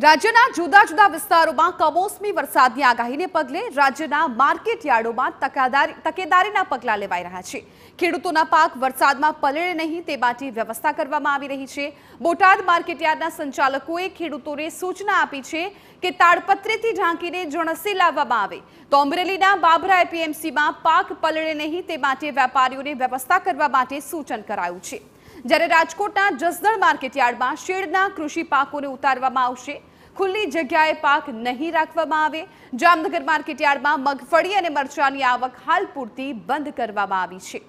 રાજ્યના જુદા જુદા વિસ્તારોમાં કમોસમી વરસાદની આગાહીને પગલે રાજ્યના માર્કેટ યાર્ડોમાં તકેદારીના પગલાં લેવાઈ રહ્યા છે ખેડૂતોના પાક વરસાદમાં પલળે નહીં તે માટે વ્યવસ્થા કરવામાં આવી રહી છે બોટાદ માર્કેટ યાર્ડના સંચાલકોએ ખેડૂતોને સૂચના આપી છે કે તાડપત્રેથી ઢાંકીને જણસી લાવવામાં આવે તો અમરેલીના બાબરા એપીએમસીમાં પાક પલળે નહીં તે માટે વેપારીઓને વ્યવસ્થા કરવા માટે સૂચન કરાયું છે જ્યારે રાજકોટના જસદણ માર્કેટયાર્ડમાં શેડના કૃષિ પાકોને ઉતારવામાં આવશે ખુલ્લી જગ્યાએ પાક નહીં રાખવામાં આવે જામનગર માર્કેટયાર્ડમાં મગફળી અને મરચાની આવક હાલ પૂરતી બંધ કરવામાં આવી છે